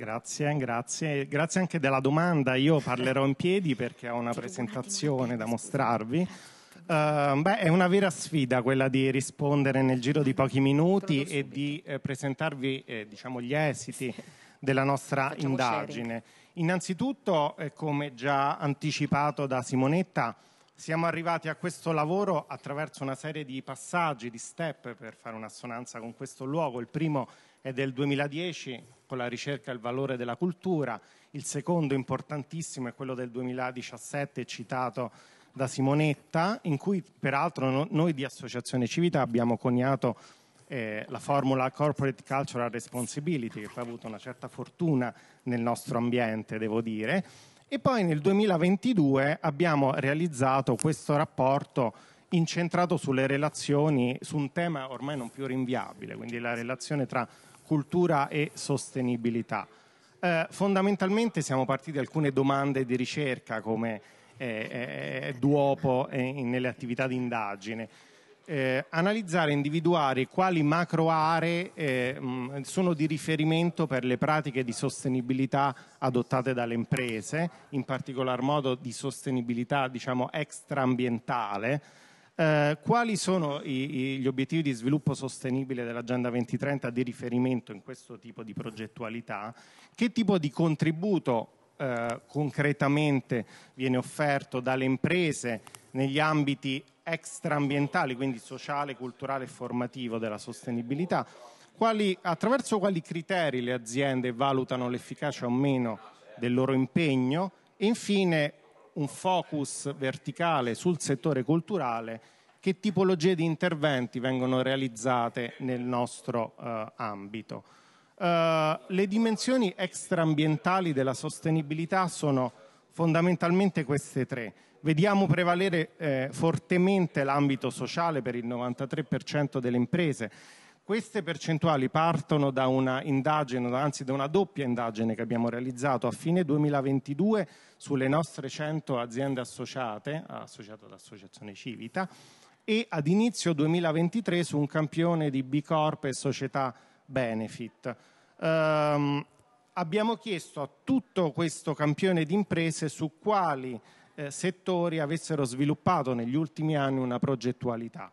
Grazie, grazie. Grazie anche della domanda. Io parlerò in piedi perché ho una presentazione da mostrarvi. Uh, beh, è una vera sfida quella di rispondere nel giro di pochi minuti e di eh, presentarvi eh, diciamo, gli esiti della nostra Facciamo indagine. Sharing. Innanzitutto, eh, come già anticipato da Simonetta, siamo arrivati a questo lavoro attraverso una serie di passaggi, di step per fare un'assonanza con questo luogo. Il primo è del 2010 con la ricerca e il valore della cultura, il secondo importantissimo è quello del 2017 citato da Simonetta, in cui peraltro no, noi di Associazione Civita abbiamo coniato eh, la formula Corporate Cultural Responsibility, che poi ha avuto una certa fortuna nel nostro ambiente, devo dire e poi nel 2022 abbiamo realizzato questo rapporto incentrato sulle relazioni, su un tema ormai non più rinviabile, quindi la relazione tra cultura e sostenibilità. Eh, fondamentalmente siamo partiti da alcune domande di ricerca come eh, eh, eh duopo eh, nelle attività di indagine eh, analizzare e individuare quali macro aree eh, mh, sono di riferimento per le pratiche di sostenibilità adottate dalle imprese, in particolar modo di sostenibilità diciamo, extraambientale, eh, quali sono i, i, gli obiettivi di sviluppo sostenibile dell'Agenda 2030 di riferimento in questo tipo di progettualità? Che tipo di contributo eh, concretamente viene offerto dalle imprese negli ambiti extraambientali, quindi sociale, culturale e formativo della sostenibilità, quali, attraverso quali criteri le aziende valutano l'efficacia o meno del loro impegno e infine un focus verticale sul settore culturale, che tipologie di interventi vengono realizzate nel nostro eh, ambito. Uh, le dimensioni extraambientali della sostenibilità sono fondamentalmente queste tre. Vediamo prevalere eh, fortemente l'ambito sociale per il 93% delle imprese. Queste percentuali partono da una indagine, anzi da una doppia indagine che abbiamo realizzato a fine 2022 sulle nostre 100 aziende associate, associate all'Associazione Civita, e ad inizio 2023 su un campione di B Corp e società Benefit. Um, abbiamo chiesto a tutto questo campione di imprese su quali eh, settori avessero sviluppato negli ultimi anni una progettualità.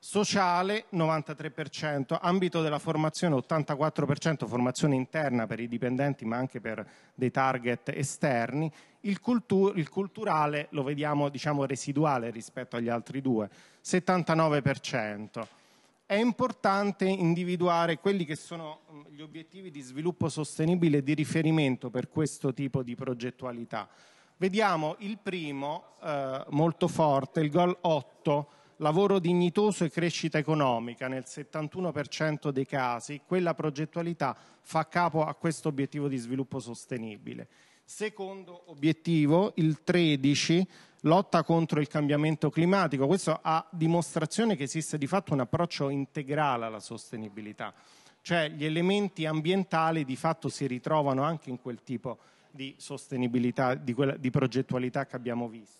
Sociale 93%, ambito della formazione 84%, formazione interna per i dipendenti ma anche per dei target esterni, il, cultu- il culturale lo vediamo diciamo, residuale rispetto agli altri due, 79% è importante individuare quelli che sono mm, gli obiettivi di sviluppo sostenibile di riferimento per questo tipo di progettualità. Vediamo il primo eh, molto forte, il goal 8, lavoro dignitoso e crescita economica. Nel 71% dei casi quella progettualità fa capo a questo obiettivo di sviluppo sostenibile. Secondo obiettivo, il 13, lotta contro il cambiamento climatico. Questo ha dimostrazione che esiste di fatto un approccio integrale alla sostenibilità, cioè gli elementi ambientali di fatto si ritrovano anche in quel tipo di sostenibilità, di, quella, di progettualità che abbiamo visto.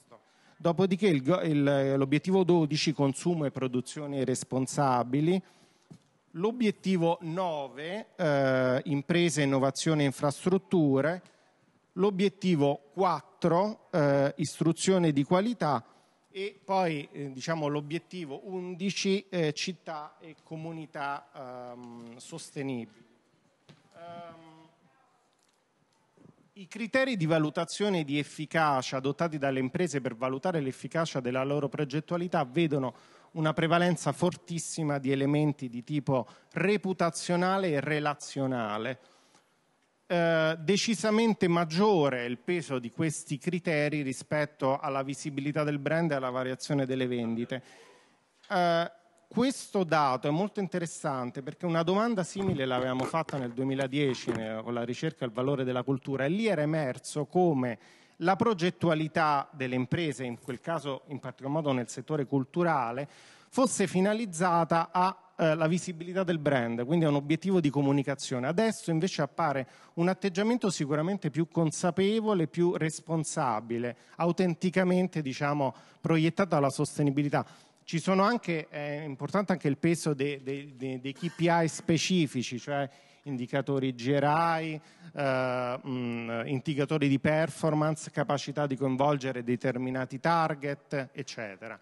Dopodiché il, il, l'obiettivo 12, consumo e produzioni responsabili, l'obiettivo 9, eh, imprese, innovazione e infrastrutture, l'obiettivo 4, 4 eh, istruzione di qualità e poi eh, diciamo, l'obiettivo 11, eh, città e comunità ehm, sostenibili. Um, i criteri di valutazione di efficacia adottati dalle imprese per valutare l'efficacia della loro progettualità vedono una prevalenza fortissima di elementi di tipo reputazionale e relazionale. Eh, decisamente maggiore il peso di questi criteri rispetto alla visibilità del brand e alla variazione delle vendite. Eh, questo dato è molto interessante perché una domanda simile l'avevamo fatta nel 2010 con la ricerca del valore della cultura e lì era emerso come la progettualità delle imprese, in quel caso in particolar modo nel settore culturale, fosse finalizzata a eh, la visibilità del brand, quindi è un obiettivo di comunicazione. Adesso invece appare un atteggiamento sicuramente più consapevole, più responsabile, autenticamente diciamo, proiettato alla sostenibilità. Ci sono anche, è importante anche il peso dei de, de, de KPI specifici, cioè indicatori GRI, eh, indicatori di performance, capacità di coinvolgere determinati target, eccetera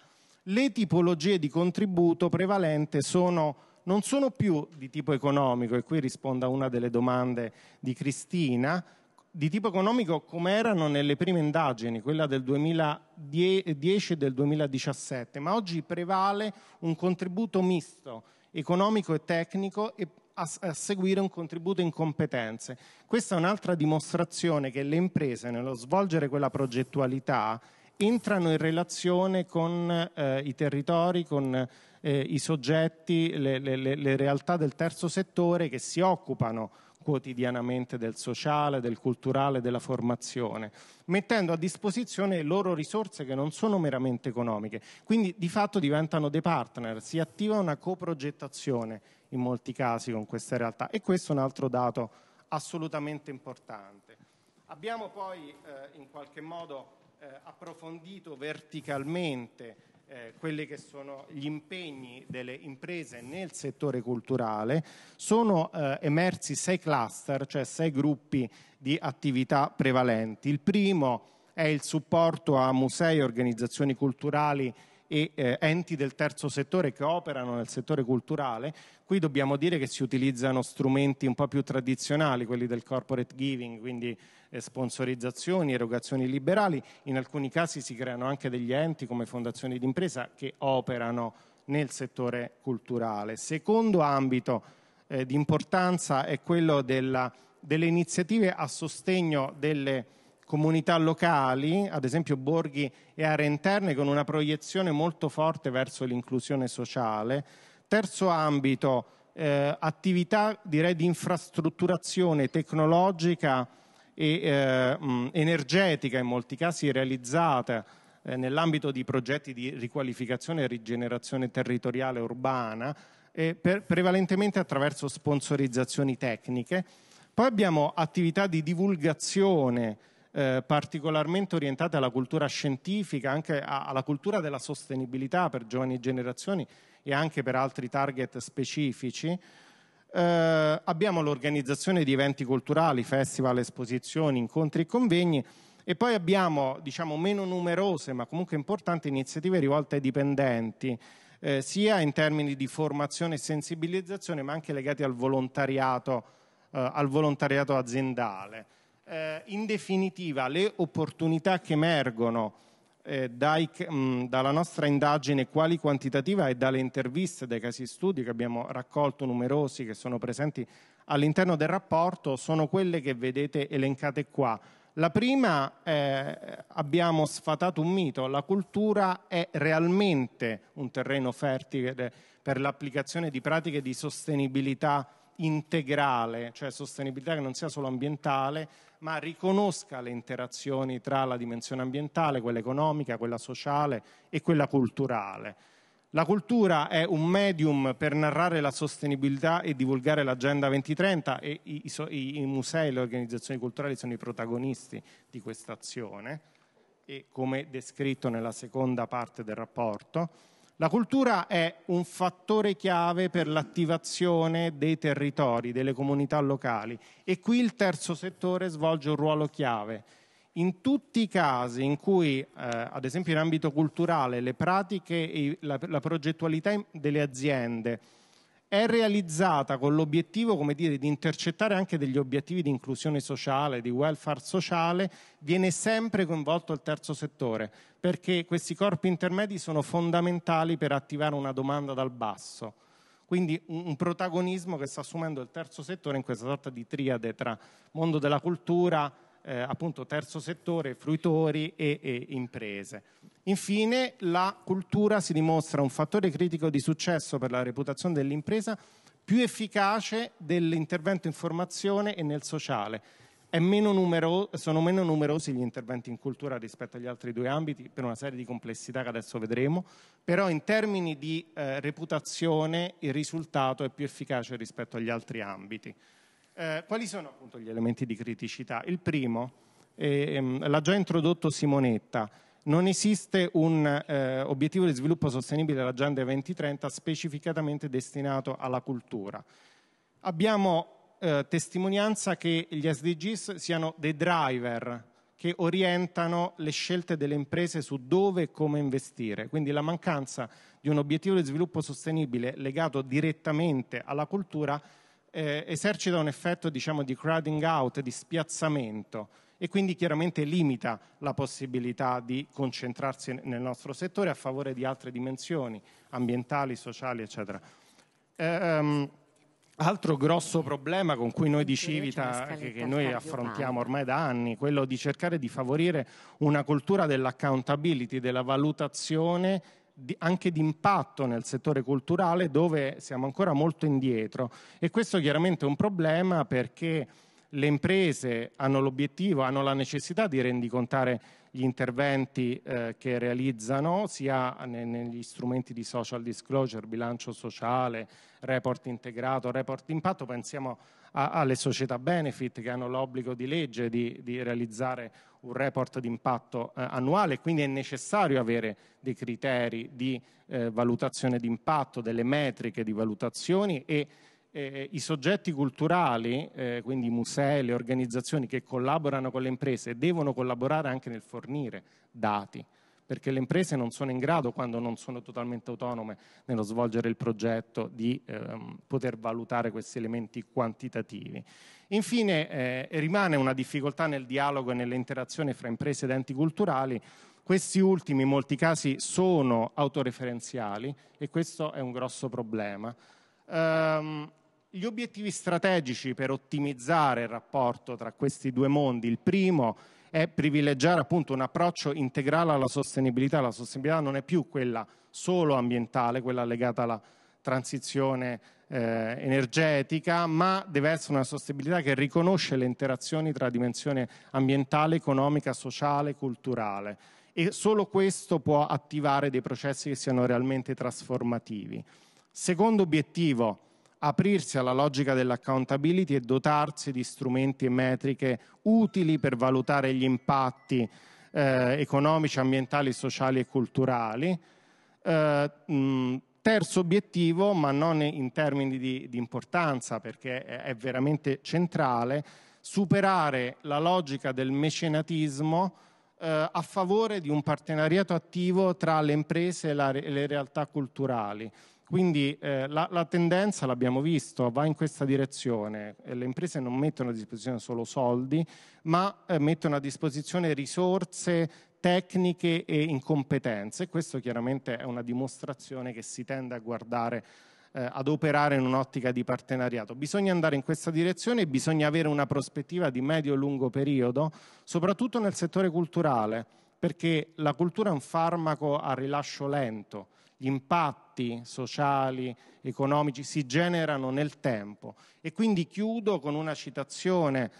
le tipologie di contributo prevalente sono, non sono più di tipo economico, e qui rispondo a una delle domande di Cristina, di tipo economico come erano nelle prime indagini, quella del 2010 e del 2017, ma oggi prevale un contributo misto economico e tecnico e a, a seguire un contributo in competenze. Questa è un'altra dimostrazione che le imprese nello svolgere quella progettualità entrano in relazione con eh, i territori, con eh, i soggetti, le, le, le, realtà del terzo settore che si occupano quotidianamente del sociale, del culturale, della formazione, mettendo a disposizione loro risorse che non sono meramente economiche. Quindi di fatto diventano dei partner, si attiva una coprogettazione in molti casi con queste realtà e questo è un altro dato assolutamente importante. Abbiamo poi eh, in qualche modo eh, approfondito verticalmente eh, quelli che sono gli impegni delle imprese nel settore culturale, sono eh, emersi sei cluster, cioè sei gruppi di attività prevalenti. Il primo è il supporto a musei e organizzazioni culturali e eh, enti del terzo settore che operano nel settore culturale, qui dobbiamo dire che si utilizzano strumenti un po' più tradizionali, quelli del corporate giving, quindi eh, sponsorizzazioni, erogazioni liberali, in alcuni casi si creano anche degli enti come fondazioni d'impresa che operano nel settore culturale. Secondo ambito eh, di importanza è quello della, delle iniziative a sostegno delle comunità locali, ad esempio borghi e aree interne, con una proiezione molto forte verso l'inclusione sociale. Terzo ambito, eh, attività direi di infrastrutturazione tecnologica e eh, mm, energetica, in molti casi realizzata eh, nell'ambito di progetti di riqualificazione e rigenerazione territoriale urbana, per, prevalentemente attraverso sponsorizzazioni tecniche. Poi abbiamo attività di divulgazione eh, particolarmente orientate alla cultura scientifica, anche a, alla cultura della sostenibilità per giovani generazioni e anche per altri target specifici. Eh, abbiamo l'organizzazione di eventi culturali, festival, esposizioni, incontri e convegni e poi abbiamo, diciamo, meno numerose ma comunque importanti iniziative rivolte ai dipendenti, eh, sia in termini di formazione e sensibilizzazione ma anche legati al volontariato, eh, al volontariato aziendale eh, in definitiva le opportunità che emergono eh, dai, mh, dalla nostra indagine quali quantitativa e dalle interviste, dai casi studi che abbiamo raccolto numerosi che sono presenti all'interno del rapporto, sono quelle che vedete elencate qua. La prima, eh, abbiamo sfatato un mito, la cultura è realmente un terreno fertile per l'applicazione di pratiche di sostenibilità integrale, cioè sostenibilità che non sia solo ambientale, ma riconosca le interazioni tra la dimensione ambientale, quella economica, quella sociale e quella culturale. La cultura è un medium per narrare la sostenibilità e divulgare l'Agenda 2030 e i, i, i musei e le organizzazioni culturali sono i protagonisti di questa azione e come descritto nella seconda parte del rapporto la cultura è un fattore chiave per l'attivazione dei territori, delle comunità locali e qui il terzo settore svolge un ruolo chiave. In tutti i casi in cui, eh, ad esempio in ambito culturale, le pratiche e la, la progettualità delle aziende è realizzata con l'obiettivo come dire, di intercettare anche degli obiettivi di inclusione sociale, di welfare sociale, viene sempre coinvolto il terzo settore, perché questi corpi intermedi sono fondamentali per attivare una domanda dal basso. Quindi un protagonismo che sta assumendo il terzo settore in questa sorta di triade tra mondo della cultura, eh, appunto terzo settore, fruitori e, e imprese. Infine la cultura si dimostra un fattore critico di successo per la reputazione dell'impresa più efficace dell'intervento in formazione e nel sociale. Meno numero, sono meno numerosi gli interventi in cultura rispetto agli altri due ambiti per una serie di complessità che adesso vedremo, però in termini di eh, reputazione il risultato è più efficace rispetto agli altri ambiti. Eh, quali sono appunto gli elementi di criticità? Il primo, ehm, l'ha già introdotto Simonetta, non esiste un eh, obiettivo di sviluppo sostenibile dell'Agenda 2030 specificatamente destinato alla cultura. Abbiamo eh, testimonianza che gli SDGs siano dei driver che orientano le scelte delle imprese su dove e come investire. Quindi la mancanza di un obiettivo di sviluppo sostenibile legato direttamente alla cultura eh, esercita un effetto diciamo, di crowding out, di spiazzamento e quindi chiaramente limita la possibilità di concentrarsi nel nostro settore a favore di altre dimensioni ambientali, sociali, eccetera. Eh, um, altro grosso problema con cui noi di Civita, eh, che, che noi affrontiamo ormai da anni, quello di cercare di favorire una cultura dell'accountability, della valutazione anche di impatto nel settore culturale dove siamo ancora molto indietro e questo chiaramente è un problema perché le imprese hanno l'obiettivo, hanno la necessità di rendicontare gli interventi eh, che realizzano sia ne, negli strumenti di social disclosure, bilancio sociale, report integrato, report impatto, pensiamo alle società benefit che hanno l'obbligo di legge di, di realizzare un report di impatto eh, annuale, quindi è necessario avere dei criteri di eh, valutazione di impatto, delle metriche di valutazioni e eh, i soggetti culturali, eh, quindi i musei, le organizzazioni che collaborano con le imprese, devono collaborare anche nel fornire dati perché le imprese non sono in grado, quando non sono totalmente autonome nello svolgere il progetto, di ehm, poter valutare questi elementi quantitativi. Infine eh, rimane una difficoltà nel dialogo e nell'interazione fra imprese ed enti culturali. Questi ultimi in molti casi sono autoreferenziali e questo è un grosso problema. Um, gli obiettivi strategici per ottimizzare il rapporto tra questi due mondi, il primo è privilegiare appunto un approccio integrale alla sostenibilità. La sostenibilità non è più quella solo ambientale, quella legata alla transizione eh, energetica, ma deve essere una sostenibilità che riconosce le interazioni tra dimensione ambientale, economica, sociale, culturale. E solo questo può attivare dei processi che siano realmente trasformativi. Secondo obiettivo, aprirsi alla logica dell'accountability e dotarsi di strumenti e metriche utili per valutare gli impatti eh, economici, ambientali, sociali e culturali. Eh, mh, mm, terzo obiettivo, ma non in termini di, di importanza perché è, è veramente centrale, superare la logica del mecenatismo eh, a favore di un partenariato attivo tra le imprese e, la, e le realtà culturali quindi eh, la, la, tendenza, l'abbiamo visto, va in questa direzione. Eh, le imprese non mettono a disposizione solo soldi, ma eh, mettono a disposizione risorse tecniche e incompetenze. Questo chiaramente è una dimostrazione che si tende a guardare eh, ad operare in un'ottica di partenariato. Bisogna andare in questa direzione e bisogna avere una prospettiva di medio-lungo periodo, soprattutto nel settore culturale, perché la cultura è un farmaco a rilascio lento gli impatti sociali, economici si generano nel tempo. E quindi chiudo con una citazione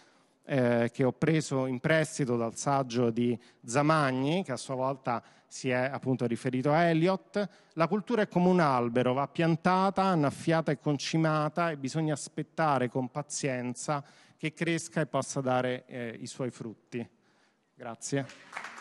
eh, che ho preso in prestito dal saggio di Zamagni, che a sua volta si è appunto riferito a Eliot, la cultura è come un albero, va piantata, annaffiata e concimata e bisogna aspettare con pazienza che cresca e possa dare eh, i suoi frutti. Grazie.